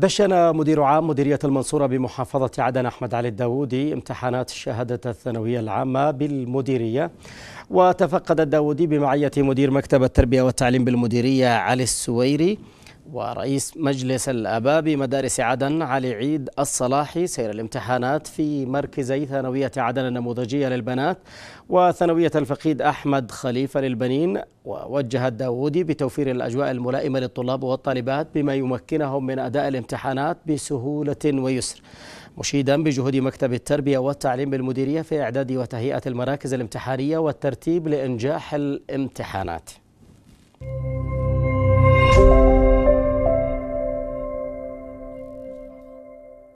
دشن مدير عام مديرية المنصورة بمحافظة عدن أحمد علي الداودي امتحانات الشهادة الثانوية العامة بالمديرية وتفقد الداودي بمعية مدير مكتب التربية والتعليم بالمديرية علي السويري ورئيس مجلس الآباء بمدارس عدن علي عيد الصلاحي سير الامتحانات في مركزي ثانوية عدن النموذجية للبنات وثانوية الفقيد أحمد خليفة للبنين ووجه الداودي بتوفير الأجواء الملائمة للطلاب والطالبات بما يمكنهم من أداء الامتحانات بسهولة ويسر مشيدا بجهود مكتب التربية والتعليم بالمديرية في إعداد وتهيئة المراكز الامتحانية والترتيب لإنجاح الامتحانات